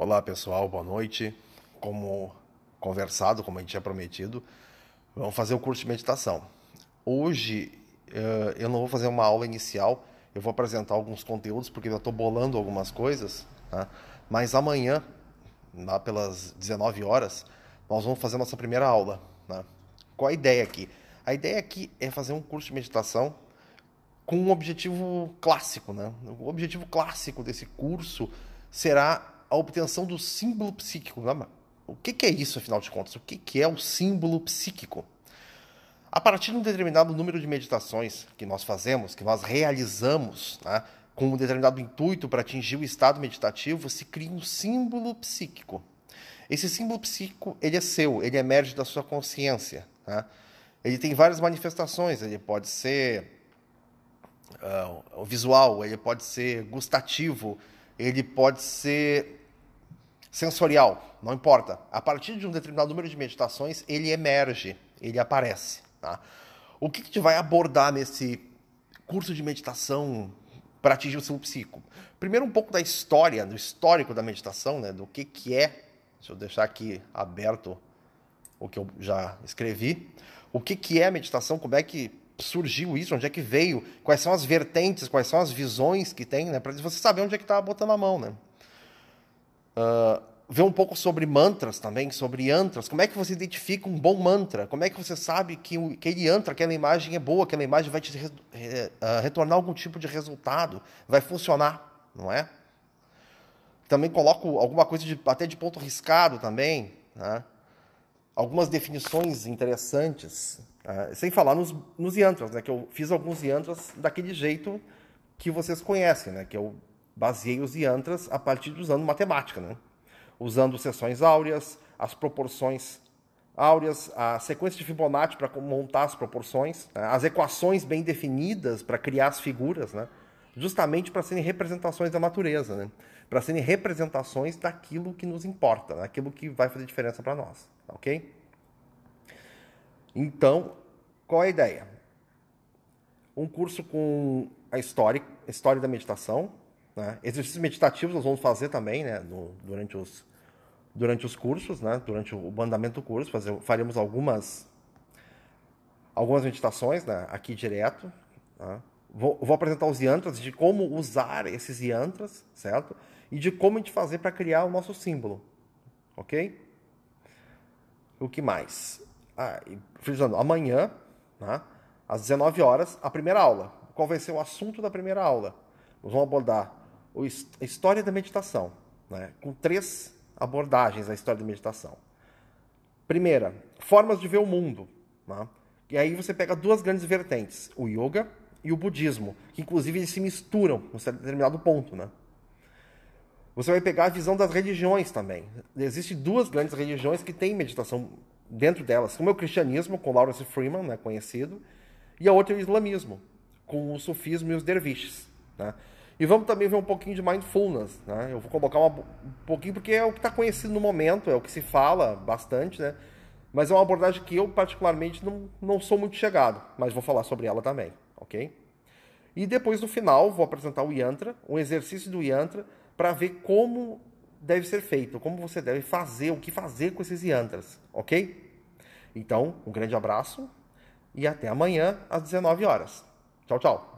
Olá pessoal, boa noite. Como conversado, como a gente tinha prometido, vamos fazer o curso de meditação. Hoje eh, eu não vou fazer uma aula inicial, eu vou apresentar alguns conteúdos porque eu estou bolando algumas coisas, tá? mas amanhã, lá pelas 19 horas, nós vamos fazer nossa primeira aula. Né? Qual a ideia aqui? A ideia aqui é fazer um curso de meditação com um objetivo clássico. Né? O objetivo clássico desse curso será a obtenção do símbolo psíquico. O que é isso, afinal de contas? O que é o símbolo psíquico? A partir de um determinado número de meditações que nós fazemos, que nós realizamos, né, com um determinado intuito para atingir o estado meditativo, se cria um símbolo psíquico. Esse símbolo psíquico ele é seu, ele emerge da sua consciência. Né? Ele tem várias manifestações. Ele pode ser uh, visual, ele pode ser gustativo, ele pode ser sensorial, não importa. A partir de um determinado número de meditações, ele emerge, ele aparece. Tá? O que, que tu vai abordar nesse curso de meditação para atingir o seu psico? Primeiro, um pouco da história, do histórico da meditação, né? do que, que é. Deixa eu deixar aqui aberto o que eu já escrevi. O que, que é meditação? Como é que surgiu isso, onde é que veio, quais são as vertentes, quais são as visões que tem, né? Para você saber onde é que está botando a mão, né? Uh, ver um pouco sobre mantras também, sobre antras Como é que você identifica um bom mantra? Como é que você sabe que aquele antra, aquela imagem é boa, aquela imagem vai te re, re, uh, retornar algum tipo de resultado, vai funcionar, não é? Também coloco alguma coisa de, até de ponto riscado também, né? Algumas definições interessantes ah, sem falar nos, nos yantras, né? Que eu fiz alguns yantras daquele jeito que vocês conhecem, né? Que eu baseei os yantras a partir de usando matemática, né? Usando seções áureas, as proporções áureas, a sequência de Fibonacci para montar as proporções, né? as equações bem definidas para criar as figuras, né? Justamente para serem representações da natureza, né? Para serem representações daquilo que nos importa, daquilo que vai fazer diferença para nós, ok? Então, qual é a ideia? Um curso com a história, história da meditação, né? exercícios meditativos nós vamos fazer também, né? No, durante os durante os cursos, né? Durante o mandamento do curso, fazer, faremos algumas algumas meditações, né? Aqui direto. Né? Vou, vou, apresentar os yantras de como usar esses yantras, certo? E de como a gente fazer para criar o nosso símbolo, ok? O que mais? ah, frisando, amanhã, né, às 19 horas, a primeira aula. Qual vai ser o assunto da primeira aula? Nós vamos abordar a história da meditação, né, com três abordagens à história da meditação. Primeira, formas de ver o mundo. Né? E aí você pega duas grandes vertentes, o yoga e o budismo, que inclusive eles se misturam em um determinado ponto. Né? Você vai pegar a visão das religiões também. Existem duas grandes religiões que têm meditação dentro delas. Uma é o cristianismo, com Lawrence Freeman, né, conhecido, e a outra é o islamismo, com o sufismo e os derviches. Né? E vamos também ver um pouquinho de mindfulness. Né? Eu vou colocar uma, um pouquinho, porque é o que está conhecido no momento, é o que se fala bastante, né? mas é uma abordagem que eu, particularmente, não, não sou muito chegado, mas vou falar sobre ela também, ok? E depois, no final, vou apresentar o Yantra, um exercício do Yantra, para ver como deve ser feito, como você deve fazer, o que fazer com esses iantras, ok? Então, um grande abraço e até amanhã às 19 horas. Tchau, tchau.